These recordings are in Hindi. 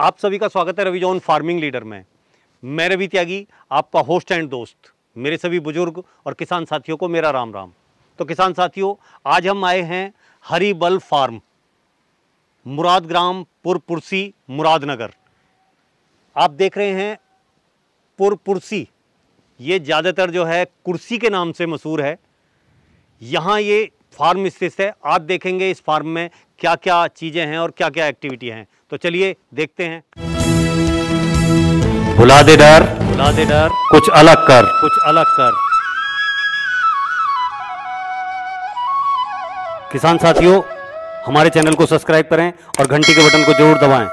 आप सभी का स्वागत है रवि जॉन फार्मिंग लीडर में मैं रवि त्यागी आपका होस्ट एंड दोस्त मेरे सभी बुजुर्ग और किसान साथियों को मेरा राम राम तो किसान साथियों आज हम आए हैं हरिबल फार्म मुराद ग्राम पुरपुरसी मुरादनगर आप देख रहे हैं पुरपुरसी ये ज़्यादातर जो है कुर्सी के नाम से मशहूर है यहाँ ये फार्म स्थित है आप देखेंगे इस फार्म में क्या क्या चीज़ें हैं और क्या क्या एक्टिविटी हैं तो चलिए देखते हैं भुला दे डर भुला दे डर कुछ अलग कर कुछ अलग कर किसान साथियों हमारे चैनल को सब्सक्राइब करें और घंटी के बटन को जरूर दबाएं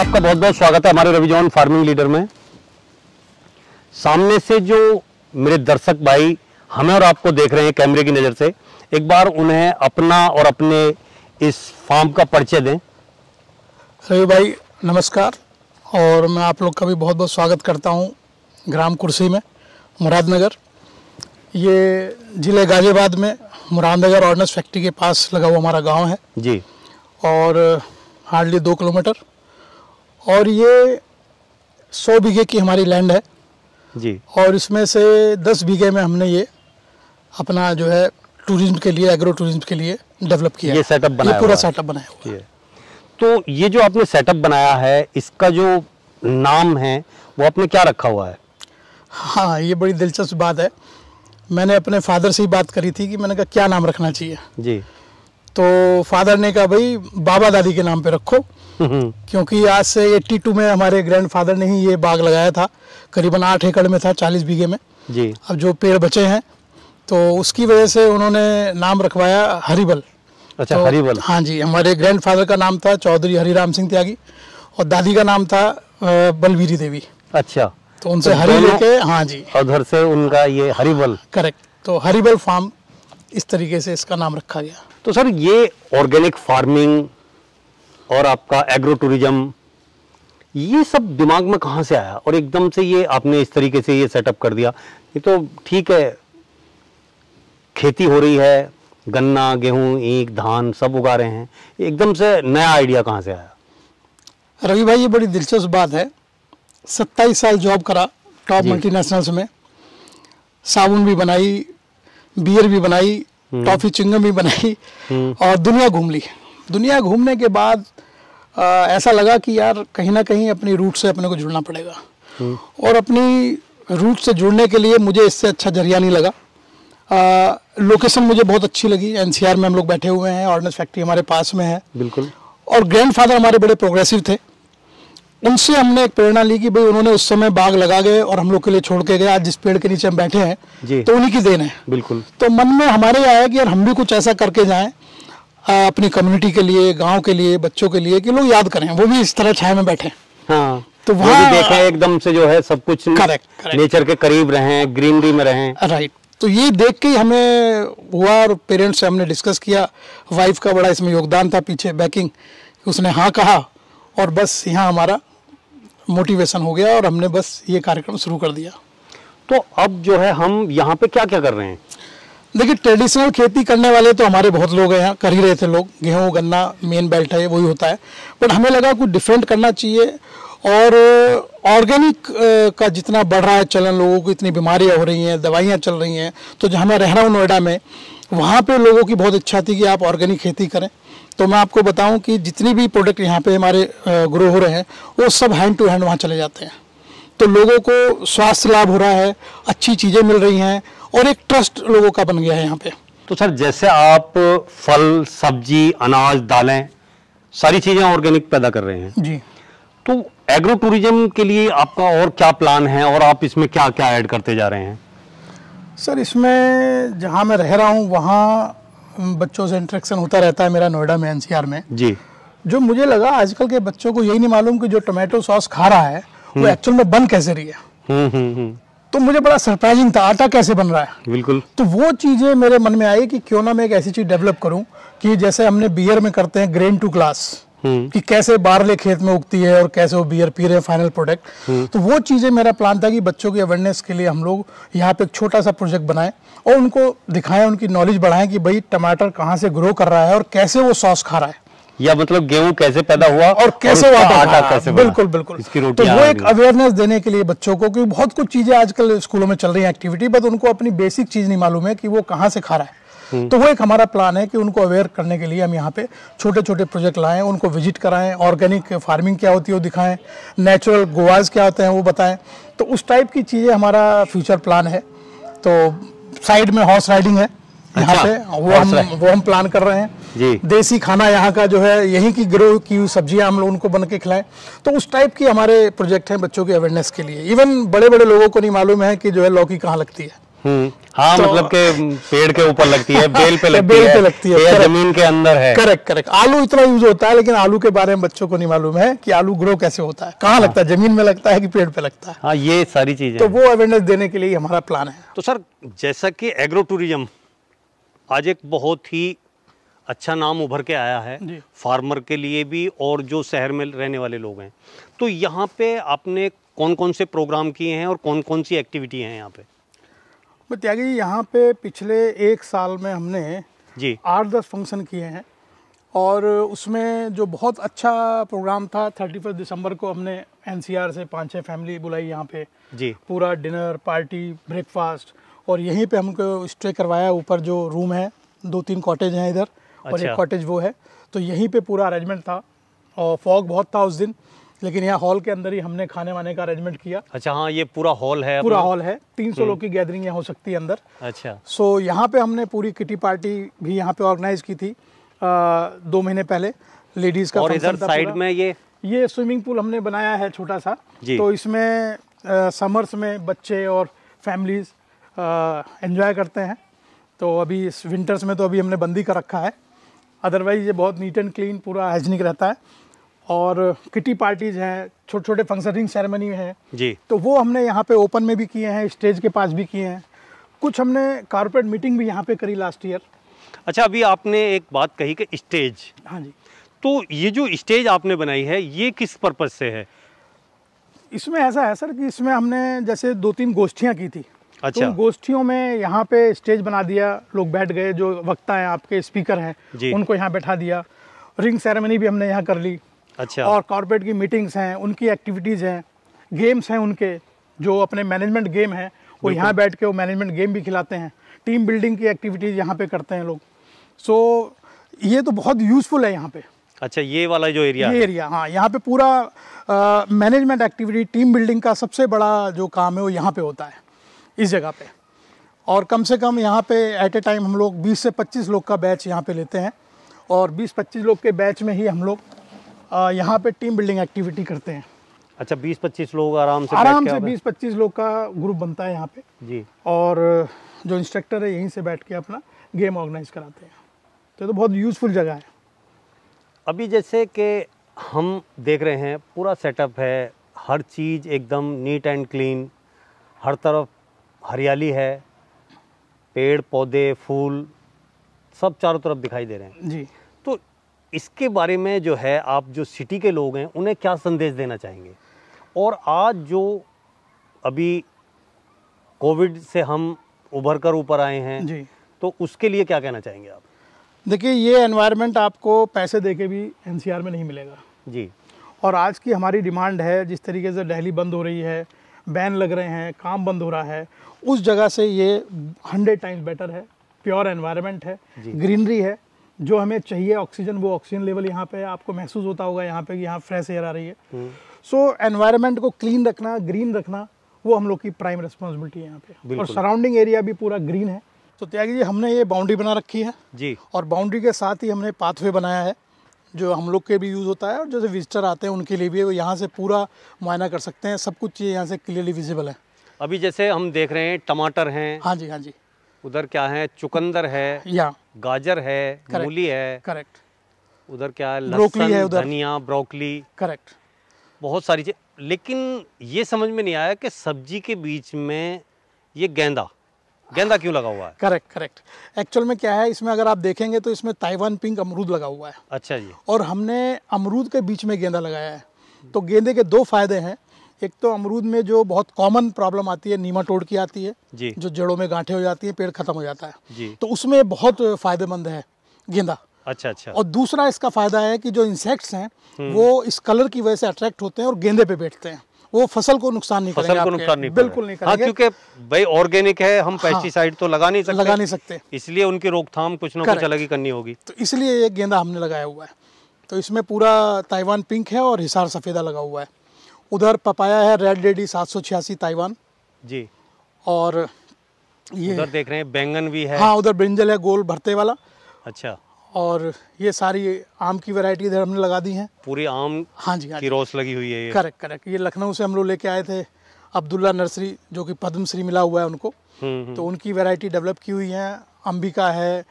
आपका बहुत बहुत स्वागत है हमारे रविजॉन फार्मिंग लीडर में सामने से जो मेरे दर्शक भाई हमें और आपको देख रहे हैं कैमरे की नज़र से एक बार उन्हें अपना और अपने इस फार्म का परिचय दें रवि भाई नमस्कार और मैं आप लोग का भी बहुत बहुत स्वागत करता हूँ ग्राम कुर्सी में मुरादनगर ये ज़िले गाजियाबाद में मुरादनगर ऑर्डनेंस फैक्ट्री के पास लगा हुआ हमारा गाँव है जी और हार्डली दो किलोमीटर और ये सौ बीघे की हमारी लैंड है जी और इसमें से दस बीघे में हमने ये अपना जो है टूरिज्म के लिए एग्रो टूरिज्म के लिए डेवलप किया ये सेटअप बनाया ये पूरा सेटअप बनाया हुआ है तो ये जो आपने सेटअप बनाया है इसका जो नाम है वो आपने क्या रखा हुआ है हाँ ये बड़ी दिलचस्प बात है मैंने अपने फादर से ही बात करी थी कि मैंने कहा क्या नाम रखना चाहिए जी तो फादर ने कहा भाई बाबा दादी के नाम पे रखो क्योंकि आज से 82 में हमारे ग्रैंडफादर ने ही ये बाग लगाया था करीबन आठ एकड़ में था चालीस बीघे में जी अब जो पेड़ बचे हैं तो उसकी वजह से उन्होंने नाम रखवाया हरिबल अच्छा तो, हरिबल हाँ जी हमारे ग्रैंडफादर का नाम था चौधरी हरिराम सिंह त्यागी और दादी का नाम था बलवीरी देवी अच्छा तो उनसे तो हरी लेके हाँ जी उधर से उनका ये हरिबल करेक्ट तो हरिबल फार्म इस तरीके से इसका नाम रखा गया तो सर ये ऑर्गेनिक फार्मिंग और आपका एग्रो टूरिज्म ये सब दिमाग में कहाँ से आया और एकदम से ये आपने इस तरीके से ये सेटअप कर दिया ये तो ठीक है खेती हो रही है गन्ना गेहूँ ईख धान सब उगा रहे हैं एकदम से नया आइडिया कहाँ से आया रवि भाई ये बड़ी दिलचस्प बात है सत्ताईस साल जॉब करा टॉप मल्टीनेशनल्स में साबुन भी बनाई बियर भी बनाई टॉफी चिंगम हम्म। भी बनाई हम्म। और दुनिया घूम ली दुनिया घूमने के बाद आ, ऐसा लगा कि यार कहीं ना कहीं अपनी रूट से अपने को जुड़ना पड़ेगा हम्म। और अपनी रूट से जुड़ने के लिए मुझे इससे अच्छा जरिया नहीं लगा आ, लोकेशन मुझे बहुत अच्छी लगी एनसीआर में हम लोग बैठे हुए हैं ऑर्डनेस फैक्ट्री हमारे पास में है बिल्कुल और ग्रैंडफादर हमारे बड़े प्रोग्रेसिव थे उनसे हमने एक प्रेरणा ली कि भाई उन्होंने उस समय बाग लगा गए और हम लोग के लिए छोड़ के गए आज जिस पेड़ के नीचे हम बैठे हैं तो उन्हीं की देन है बिल्कुल तो मन में हमारे आया कि यार हम भी कुछ ऐसा करके जाएं अपनी कम्युनिटी के लिए गांव के लिए बच्चों के लिए कि लोग याद करें वो भी इस तरह छाया में बैठे हाँ तो वहाँ देखा एकदम से जो है सब कुछ करेक्ट नेचर के करीब रहे ग्रीनरी में रहे राइट तो ये देख के ही हमें हुआ और पेरेंट्स से हमने डिस्कस किया वाइफ का बड़ा इसमें योगदान था पीछे बैकिंग उसने हाँ कहा और बस यहाँ हमारा मोटिवेशन हो गया और हमने बस ये कार्यक्रम शुरू कर दिया तो अब जो है हम यहाँ पे क्या क्या कर रहे हैं देखिए ट्रेडिशनल खेती करने वाले तो हमारे बहुत लोग हैं कर ही रहे थे लोग गेहूँ गन्ना मेन बेल्ट है वही होता है बट हमें लगा कुछ डिफेंड करना चाहिए और ऑर्गेनिक uh, uh, का जितना बढ़ रहा है चलन लोगों को इतनी बीमारियां हो रही हैं दवाइयां चल रही हैं तो जहाँ मैं रह रहा हूँ नोएडा में वहाँ पे लोगों की बहुत इच्छा थी कि आप ऑर्गेनिक खेती करें तो मैं आपको बताऊं कि जितनी भी प्रोडक्ट यहाँ पे हमारे ग्रो uh, हो रहे हैं वो सब हैंड टू हैंड वहाँ चले जाते हैं तो लोगों को स्वास्थ्य लाभ हो रहा है अच्छी चीज़ें मिल रही हैं और एक ट्रस्ट लोगों का बन गया है यहाँ पे तो सर जैसे आप फल सब्जी अनाज दालें सारी चीज़ें ऑर्गेनिक पैदा कर रहे हैं जी तो एग्रो टूरिज्म के लिए आपका और क्या प्लान है और आप इसमें क्या क्या ऐड करते जा रहे हैं सर इसमें जहाँ मैं रह रहा हूँ वहाँ बच्चों से इंट्रेक्शन होता रहता है मेरा नोएडा में एनसीआर में जी जो मुझे लगा आजकल के बच्चों को यही नहीं मालूम कि जो टोमेटो सॉस खा रहा है वो एक्चुअल हम्म। में बन कैसे रही है हम्म, हम्म, तो मुझे बड़ा सरप्राइजिंग था आटा कैसे बन रहा है बिल्कुल तो वो चीज़ें मेरे मन में आई कि क्यों ना मैं एक ऐसी चीज़ डेवलप करूं कि जैसे हमने बियर में करते हैं ग्रेन टू क्लास कि कैसे बारले खेत में उगती है और कैसे वो बियर पी रहे हैं फाइनल प्रोडक्ट हम्म। तो वो चीज़ें मेरा प्लान था कि बच्चों की अवेयरनेस के लिए हम लोग यहाँ पे एक छोटा सा प्रोजेक्ट बनाएं और उनको दिखाएं उनकी नॉलेज बढ़ाएं कि भाई टमाटर कहाँ से ग्रो कर रहा है और कैसे वो सॉस खा रहा है या मतलब गेहूं कैसे पैदा हुआ और कैसे और आटा हाँ, कैसे बिल्कुल बिल्कुल इसकी रोटी तो वो एक अवेयरनेस देने के लिए बच्चों को क्योंकि बहुत कुछ चीजें आजकल स्कूलों में चल रही हैं एक्टिविटी बट उनको अपनी बेसिक चीज नहीं मालूम है कि वो कहाँ से खा रहा है हम्म। तो वो एक हमारा प्लान है कि उनको अवेयर करने के लिए हम यहाँ पे छोटे छोटे प्रोजेक्ट लाएं उनको विजिट कराएं ऑर्गेनिक फार्मिंग क्या होती है वो दिखाएं नेचुरल गोवाज क्या होते हैं वो बताएं तो उस टाइप की चीज़ें हमारा फ्यूचर प्लान है तो साइड में हॉर्स राइडिंग है यहाँ अच्छा, पे वो हम वो हम प्लान कर रहे हैं जी देसी खाना यहाँ का जो है यहीं की ग्रो की हुई सब्जियाँ हम लोग उनको बन के खिलाएं तो उस टाइप की हमारे प्रोजेक्ट हैं बच्चों के अवेयरनेस के लिए इवन बड़े बड़े लोगों को नहीं मालूम है कि जो है लौकी कहाँ लगती है हम्म। हाँ तो, मतलब के पेड़ के ऊपर लगती है बेल पे लगती बेल है, पे लगती है जमीन के अंदर है करेक्ट करेक्ट आलू इतना यूज होता है लेकिन आलू के बारे में बच्चों को नहीं मालूम है कि आलू ग्रो कैसे होता है कहाँ हाँ। लगता है जमीन में लगता है कि पेड़ पे लगता है हाँ ये सारी चीजें तो वो अवेयरनेस देने के लिए हमारा प्लान है तो सर जैसा की एग्रो टूरिज्म आज एक बहुत ही अच्छा नाम उभर के आया है फार्मर के लिए भी और जो शहर में रहने वाले लोग हैं तो यहाँ पे आपने कौन कौन से प्रोग्राम किए हैं और कौन कौन सी एक्टिविटी हैं यहाँ पे त्यागी यहाँ पे पिछले एक साल में हमने जी आठ दस फंक्शन किए हैं और उसमें जो बहुत अच्छा प्रोग्राम था थर्टी फर्स्ट दिसंबर को हमने एनसीआर से पाँच छः फैमिली बुलाई यहाँ पे जी पूरा डिनर पार्टी ब्रेकफास्ट और यहीं पे हमको स्टे करवाया ऊपर जो रूम है दो तीन कॉटेज हैं इधर अच्छा। और एक कॉटेज अच्छा। वो है तो यहीं पे पूरा अरेंजमेंट था और फॉग बहुत था उस दिन लेकिन यहाँ हॉल के अंदर ही हमने खाने वाने का अरेंजमेंट किया अच्छा हाँ ये पूरा हॉल है पूरा हॉल है तीन सौ हम्म। लोग की गैदरिंग यहाँ हो सकती है अंदर अच्छा सो so, यहाँ पे हमने पूरी किटी पार्टी भी यहाँ पे ऑर्गेनाइज की थी आ, दो महीने पहले लेडीज का और इधर साइड में ये ये स्विमिंग पूल हमने बनाया है छोटा सा तो इसमें समर्स में बच्चे और फैमिलीज एन्जॉय करते हैं तो अभी इस विंटर्स में तो अभी हमने बंदी कर रखा है अदरवाइज़ ये बहुत नीट एंड क्लीन पूरा हाइजीनिक रहता है और किटी पार्टीज हैं छोटे छोटे फंक्शनिंग सेरेमनी हैं जी तो वो हमने यहाँ पे ओपन में भी किए हैं स्टेज के पास भी किए हैं कुछ हमने कारपोरेट मीटिंग भी यहाँ पे करी लास्ट ईयर अच्छा अभी आपने एक बात कही कि स्टेज हाँ जी तो ये जो स्टेज आपने बनाई है ये किस पर्पज़ से है इसमें ऐसा है सर कि इसमें हमने जैसे दो तीन गोष्ठियाँ की थी अच्छा तो गोष्ठियों में यहाँ पे स्टेज बना दिया लोग बैठ गए जो वक्ता हैं आपके स्पीकर हैं उनको यहाँ बैठा दिया रिंग सेरेमनी भी हमने यहाँ कर ली अच्छा और कॉरपोरेट की मीटिंग्स हैं उनकी एक्टिविटीज़ हैं गेम्स हैं उनके जो अपने मैनेजमेंट गेम हैं वो यहाँ बैठ के वो मैनेजमेंट गेम भी खिलाते हैं टीम बिल्डिंग की एक्टिविटीज़ यहाँ पे करते हैं लोग सो ये तो बहुत यूज़फुल है यहाँ पे अच्छा ये वाला जो एरिया ये एरिया हाँ यहाँ पे पूरा मैनेजमेंट एक्टिविटी टीम बिल्डिंग का सबसे बड़ा जो काम है वो यहाँ पे होता है इस जगह पे और कम से कम यहाँ पे एट ए टाइम हम लोग 20 से 25 लोग का बैच यहाँ पे लेते हैं और 20-25 लोग के बैच में ही हम लोग यहाँ पे टीम बिल्डिंग एक्टिविटी करते हैं अच्छा 20-25 लोग आराम से आराम से 20-25 लोग का ग्रुप बनता है यहाँ पे जी और जो इंस्ट्रक्टर है यहीं से बैठ के अपना गेम ऑर्गेनाइज कराते हैं तो, तो बहुत यूज़फुल जगह है अभी जैसे कि हम देख रहे हैं पूरा सेटअप है हर चीज़ एकदम नीट एंड क्लीन हर तरफ हरियाली है पेड़ पौधे फूल सब चारों तरफ दिखाई दे रहे हैं जी तो इसके बारे में जो है आप जो सिटी के लोग हैं उन्हें क्या संदेश देना चाहेंगे और आज जो अभी कोविड से हम उभर कर ऊपर आए हैं जी तो उसके लिए क्या कहना चाहेंगे आप देखिए ये एनवायरनमेंट आपको पैसे दे के भी एनसीआर में नहीं मिलेगा जी और आज की हमारी डिमांड है जिस तरीके से दहली बंद हो रही है बैन लग रहे हैं काम बंद हो रहा है उस जगह से ये हंड्रेड टाइम्स बेटर है प्योर एनवायरनमेंट है ग्रीनरी है जो हमें चाहिए ऑक्सीजन वो ऑक्सीजन लेवल यहाँ पे आपको महसूस होता होगा यहाँ पे कि यहाँ फ्रेश एयर आ रही है सो हम्म। so, को क्लीन रखना ग्रीन रखना वो हम लोग की प्राइम रिस्पॉन्सिबिलिटी है यहाँ पे और सराउंडिंग एरिया भी पूरा ग्रीन है तो त्यागी जी हमने ये बाउंड्री बना रखी है जी और बाउंड्री के साथ ही हमने पाथवे बनाया है जो हम लोग के भी यूज़ होता है और जैसे विजिटर आते हैं उनके लिए भी वो यहाँ से पूरा मुआयना कर सकते हैं सब कुछ चीज यहाँ से क्लियरली विजिबल है अभी जैसे हम देख रहे हैं टमाटर हैं हाँ जी हाँ जी उधर क्या है चुकंदर है या गाजर है मूली है करेक्ट उधर क्या है ब्रोकली है उधर धनिया ब्रोकली करेक्ट बहुत सारी चीज लेकिन ये समझ में नहीं आया कि सब्जी के बीच में ये गेंदा गेंदा क्यों लगा हुआ है करेक्ट करेक्ट एक्चुअल में क्या है इसमें अगर आप देखेंगे तो इसमें ताइवान पिंक अमरूद लगा हुआ है अच्छा जी और हमने अमरूद के बीच में गेंदा लगाया है तो गेंदे के दो फायदे हैं एक तो अमरूद में जो बहुत कॉमन प्रॉब्लम आती है नीमा टोड़ की आती है जी जो जड़ों में गांठे हो जाती है पेड़ खत्म हो जाता है जी तो उसमें बहुत फायदेमंद है गेंदा अच्छा अच्छा और दूसरा इसका फायदा है कि जो इंसेक्ट्स हैं हम्म। वो इस कलर की वजह से अट्रैक्ट होते हैं और गेंदे पे बैठते हैं वो फसल को नुकसान नहीं फसल को नुकसान नहीं बिल्कुल नहीं हाँ क्योंकि भाई ऑर्गेनिक है हम पेस्टिसाइड हाँ। तो लगा नहीं सकते लगा नहीं सकते इसलिए उनकी रोकथाम कुछ ना कुछ अलग ही करनी होगी तो इसलिए ये गेंदा हमने लगाया हुआ है तो इसमें पूरा ताइवान पिंक है और हिसार सफ़ेदा लगा हुआ है उधर पपाया है रेड लेडी सात सौ छियासी ताइवान जी और ये उधर देख रहे हैं बैंगन भी है हाँ उधर ब्रिंजल है गोल भरते वाला अच्छा और ये सारी आम की वैरायटी इधर हमने लगा दी है पूरी आम हाँ जी हाँ की रोस लगी हुई है करेक्ट करेक्ट ये लखनऊ से हम लोग लेके आए थे अब्दुल्ला नर्सरी जो कि पद्मश्री मिला हुआ है उनको हम्म, हम्म। तो उनकी वैरायटी डेवलप की हुई है अंबिका है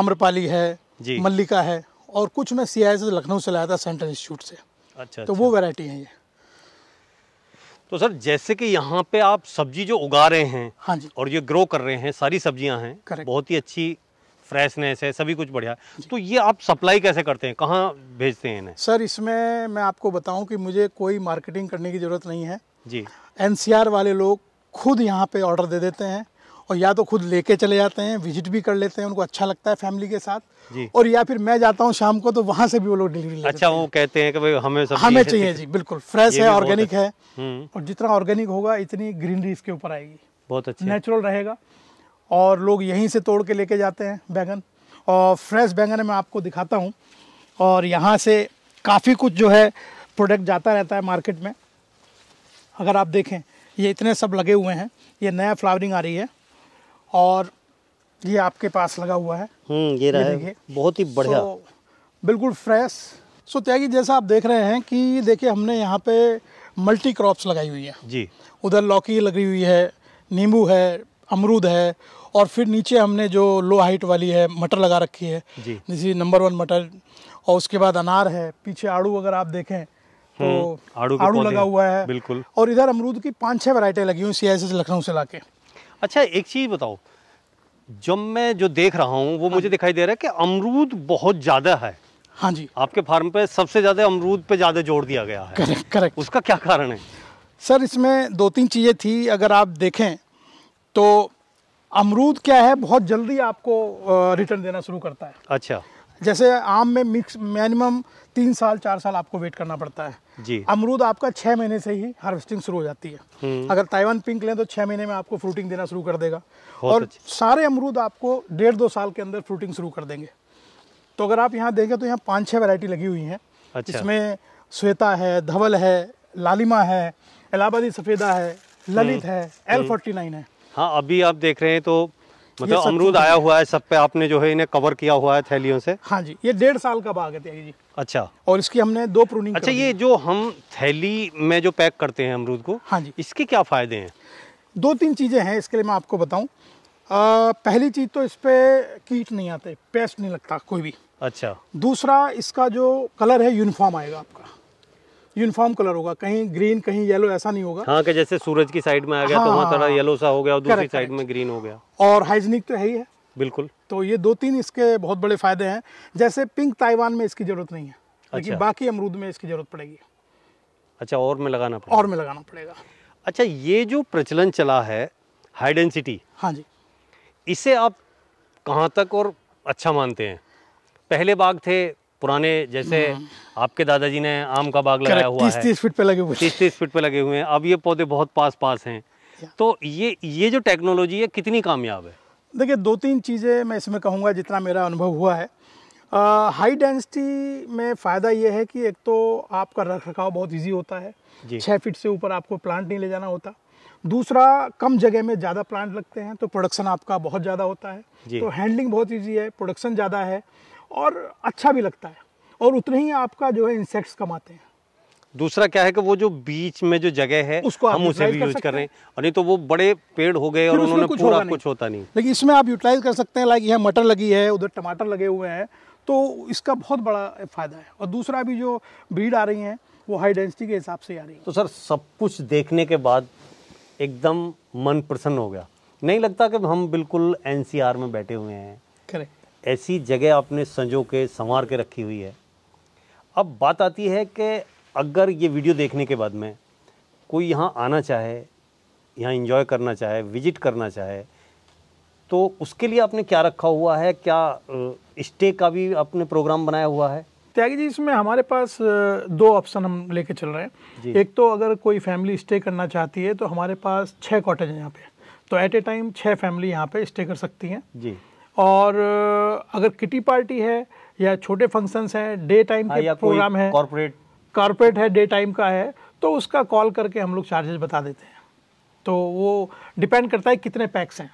आम्रपाली है मल्लिका है और कुछ मैं सी आई लखनऊ से लाया था सेंट्रल इंस्टीट्यूट से अच्छा तो अच्छा। वो वैरायटी है ये तो सर जैसे कि यहाँ पे आप सब्जी जो उगा रहे हैं हाँ जी और ये ग्रो कर रहे हैं सारी सब्जियाँ हैं बहुत ही अच्छी फ्रेशनेस है सभी कुछ बढ़िया तो ये आप सप्लाई कैसे करते हैं कहाँ भेजते हैं इन्हें सर इसमें मैं आपको बताऊं कि मुझे कोई मार्केटिंग करने की ज़रूरत नहीं है जी एनसीआर वाले लोग खुद यहाँ पे ऑर्डर दे देते हैं और या तो खुद लेके चले जाते हैं विजिट भी कर लेते हैं उनको अच्छा लगता है फैमिली के साथ जी। और या फिर मैं जाता हूँ शाम को तो वहाँ से भी वो लोग डिलीवरी अच्छा वो कहते हैं कि भाई हमें सब हमें चाहिए जी बिल्कुल फ्रेश है ऑर्गेनिक अच्छा। है हम्म। और जितना ऑर्गेनिक होगा इतनी ग्रीनरी इसके ऊपर आएगी बहुत अच्छा नेचुरल रहेगा और लोग यहीं से तोड़ के लेके जाते हैं बैंगन और फ्रेश बैंगन मैं आपको दिखाता हूँ और यहाँ से काफ़ी कुछ जो है प्रोडक्ट जाता रहता है मार्केट में अगर आप देखें ये इतने सब लगे हुए हैं ये नया फ्लावरिंग आ रही है और ये आपके पास लगा हुआ है हम्म, ये, रहा है बहुत ही बढ़िया so, बिल्कुल फ्रेश सो so, त्यागी जैसा आप देख रहे हैं कि देखिए हमने यहाँ पे मल्टी क्रॉप्स लगाई हुई है जी उधर लौकी लगी हुई है नींबू है अमरूद है और फिर नीचे हमने जो लो हाइट वाली है मटर लगा रखी है जैसे नंबर वन मटर और उसके बाद अनार है पीछे आड़ू अगर आप देखें तो हम्म, आड़ू, आड़ू लगा हुआ है बिल्कुल और इधर अमरूद की पाँच छः वैरायटी लगी हुई सी लखनऊ से लाके अच्छा एक चीज़ बताओ जब मैं जो देख रहा हूँ वो हाँ मुझे दिखाई दे रहा है कि अमरूद बहुत ज़्यादा है हाँ जी आपके फार्म पे सबसे ज़्यादा अमरूद पे ज़्यादा जोड़ दिया गया है करेक्ट करेक्ट उसका क्या कारण है सर इसमें दो तीन चीज़ें थी अगर आप देखें तो अमरूद क्या है बहुत जल्दी आपको रिटर्न देना शुरू करता है अच्छा जैसे आम में मिक्स मिनिमम तीन साल चार साल आपको वेट करना पड़ता है जी अमरूद आपका छः महीने से ही हार्वेस्टिंग शुरू हो जाती है हम्म। अगर ताइवान पिंक लें तो छः महीने में आपको फ्रूटिंग देना शुरू कर देगा और सारे अमरूद आपको डेढ़ दो साल के अंदर फ्रूटिंग शुरू कर देंगे तो अगर आप यहाँ देखें तो यहाँ पाँच छः वेराइटी लगी हुई हैं अच्छा। इसमें श्वेता है धवल है लालिमा है इलाहाबादी सफ़ेदा है ललित हम्म। है एल फोर्टी नाइन है हाँ अभी आप देख रहे हैं तो मतलब अमरूद आया हुआ है सब पे आपने जो है इन्हें कवर किया हुआ है थैलियों से हाँ जी ये डेढ़ साल का बाग है त्यागी जी अच्छा और इसकी हमने दो प्रूनिंग अच्छा ये जो हम थैली में जो पैक करते हैं अमरूद को हाँ जी इसके क्या फायदे हैं दो तीन चीज़ें हैं इसके लिए मैं आपको बताऊँ पहली चीज़ तो इस पे कीट नहीं आते पेस्ट नहीं लगता कोई भी अच्छा दूसरा इसका जो कलर है यूनिफॉर्म आएगा आपका यूनिफॉर्म कलर होगा कहीं ग्रीन कहीं येलो ऐसा नहीं होगा हाँ जैसे सूरज की साइड में आ गया तो हाँ, तो थोड़ा येलो सा हो गया और दूसरी साइड में ग्रीन हो गया और हाइजीनिक तो है ही है बिल्कुल तो ये दो तीन इसके बहुत बड़े फायदे हैं जैसे पिंक ताइवान में इसकी जरूरत नहीं है लेकिन अच्छा। बाकी अमरूद में इसकी जरूरत पड़ेगी अच्छा और में लगाना पड़ेगा और में लगाना पड़ेगा अच्छा ये जो प्रचलन चला है हाई डेंसिटी हाँ जी इसे आप कहाँ तक और अच्छा मानते हैं पहले बाग थे पुराने जैसे हम्म। आपके दादाजी ने आम का बाग लगाया हुआ है तीस फीट पे लगे हुए तीस तीस फीट पे लगे हुए हैं अब ये पौधे बहुत पास पास हैं तो ये ये जो टेक्नोलॉजी है कितनी कामयाब है देखिए दो तीन चीज़ें मैं इसमें कहूँगा जितना मेरा अनुभव हुआ है हाई डेंसिटी में फ़ायदा ये है कि एक तो आपका रख रखाव बहुत ईजी होता है छः फीट से ऊपर आपको प्लांट नहीं ले जाना होता दूसरा कम जगह में ज़्यादा प्लांट लगते हैं तो प्रोडक्शन आपका बहुत ज़्यादा होता है तो हैंडलिंग बहुत ईजी है प्रोडक्शन ज़्यादा है और अच्छा भी लगता है और उतने ही आपका जो है इंसेक्ट्स कमाते हैं दूसरा क्या है कि वो जो बीच में जो जगह है उसको हम उसे भी यूज कर रहे हैं और नहीं तो वो बड़े पेड़ हो गए और उन्होंने कुछ पूरा कुछ होता नहीं लेकिन इसमें आप यूटिलाइज कर सकते हैं लाइक यहाँ मटर लगी है उधर टमाटर लगे हुए हैं तो इसका बहुत बड़ा फायदा है और दूसरा भी जो ब्रीड आ रही है वो हाई डेंसिटी के हिसाब से आ रही है तो सर सब कुछ देखने के बाद एकदम मन प्रसन्न हो गया नहीं लगता कि हम बिल्कुल एनसीआर में बैठे हुए हैं करेक्ट ऐसी जगह आपने संजो के संवार के रखी हुई है अब बात आती है कि अगर ये वीडियो देखने के बाद में कोई यहाँ आना चाहे यहाँ इन्जॉय करना चाहे विजिट करना चाहे तो उसके लिए आपने क्या रखा हुआ है क्या स्टे का भी आपने प्रोग्राम बनाया हुआ है त्यागी जी इसमें हमारे पास दो ऑप्शन हम लेके चल रहे हैं एक तो अगर कोई फैमिली स्टे करना चाहती है तो हमारे पास छः कॉटेज हैं यहाँ पे तो एट ए टाइम छः फैमिली यहाँ पे स्टे कर सकती हैं जी और अगर किटी पार्टी है या छोटे फंक्शंस हैं डे टाइम हाँ, के प्रोग्राम है कॉर्पोरेट कॉर्पोरेट है डे टाइम का है तो उसका कॉल करके हम लोग चार्जेस बता देते हैं तो वो डिपेंड करता है कितने पैक्स हैं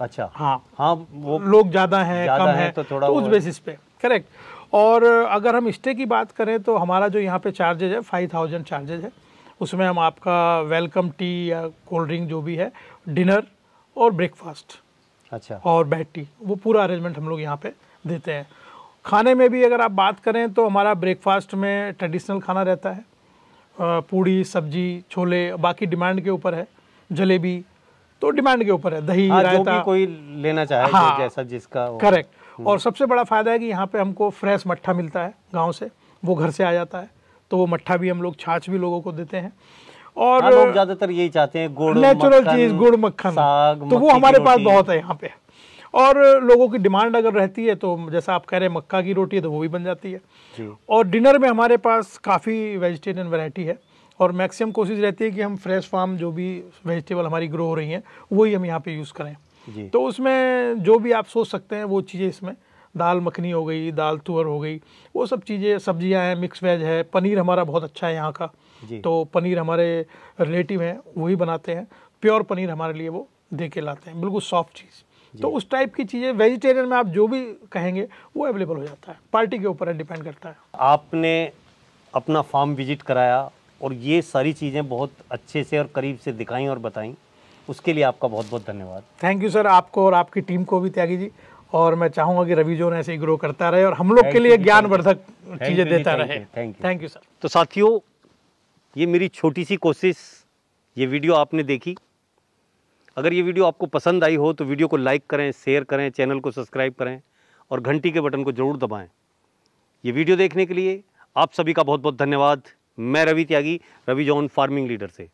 अच्छा हाँ हाँ वो लोग ज़्यादा हैं कम हैं है तो थोड़ा तो उस बेसिस पे करेक्ट और अगर हम स्टे की बात करें तो हमारा जो यहाँ पे चार्जेज है फाइव थाउजेंड चार्जेज है उसमें हम आपका वेलकम टी या कोल्ड ड्रिंक जो भी है डिनर और ब्रेकफास्ट अच्छा और बैट्टी वो पूरा अरेंजमेंट हम लोग यहाँ पे देते हैं खाने में भी अगर आप बात करें तो हमारा ब्रेकफास्ट में ट्रेडिशनल खाना रहता है पूड़ी सब्जी छोले बाकी डिमांड के ऊपर है जलेबी तो डिमांड के ऊपर है दही हाँ, रायता कोई लेना चाहे हाँ, जैसा जिसका करेक्ट हम्म। और सबसे बड़ा फायदा है कि यहाँ पे हमको फ्रेश मट्ठा मिलता है गांव से वो घर से आ जाता है तो वो मट्ठा भी हम लोग छाछ भी लोगों को देते हैं और हाँ, लोग ज्यादातर यही चाहते हैं गुड़ नेचुरल चीज गुड़ मक्खन साग तो वो हमारे पास बहुत है यहाँ पे और लोगों की डिमांड अगर रहती है तो जैसा आप कह रहे हैं मक्का की रोटी है तो वो भी बन जाती है और डिनर में हमारे पास काफ़ी वेजिटेरियन वैरायटी है और मैक्सिमम कोशिश रहती है कि हम फ्रेश फार्म जो भी वेजिटेबल हमारी ग्रो हो रही हैं वही हम यहाँ पे यूज़ करें तो उसमें जो भी आप सोच सकते हैं वो चीज़ें इसमें दाल मखनी हो गई दाल तुअर हो गई वो सब चीज़ें सब्जियाँ हैं मिक्स वेज है पनीर हमारा बहुत अच्छा है यहाँ का तो पनीर हमारे रिलेटिव हैं वही बनाते हैं प्योर पनीर हमारे लिए वो दे के लाते हैं बिल्कुल सॉफ्ट चीज़ तो उस टाइप की चीज़ें वेजिटेरियन में आप जो भी कहेंगे वो अवेलेबल हो जाता है पार्टी के ऊपर डिपेंड करता है आपने अपना फार्म विजिट कराया और ये सारी चीज़ें बहुत अच्छे से और करीब से दिखाई और बताई उसके लिए आपका बहुत बहुत धन्यवाद थैंक यू सर आपको और आपकी टीम को भी त्यागी जी और मैं चाहूँगा कि रवि जोन ऐसे ही ग्रो करता रहे और हम लोग के लिए ज्ञानवर्धक चीज़ें देता रहे थैंक यू सर तो साथियों ये मेरी छोटी सी कोशिश ये वीडियो आपने देखी अगर ये वीडियो आपको पसंद आई हो तो वीडियो को लाइक करें शेयर करें चैनल को सब्सक्राइब करें और घंटी के बटन को ज़रूर दबाएं ये वीडियो देखने के लिए आप सभी का बहुत बहुत धन्यवाद मैं Ravi Tyagi Ravi John farming leader से